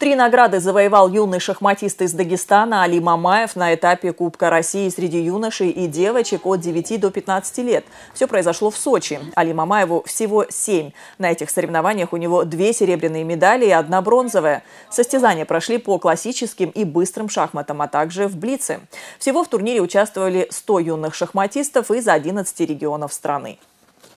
Три награды завоевал юный шахматист из Дагестана Али Мамаев на этапе Кубка России среди юношей и девочек от 9 до 15 лет. Все произошло в Сочи. Али Мамаеву всего 7. На этих соревнованиях у него две серебряные медали и одна бронзовая. Состязания прошли по классическим и быстрым шахматам, а также в Блице. Всего в турнире участвовали 100 юных шахматистов из 11 регионов страны.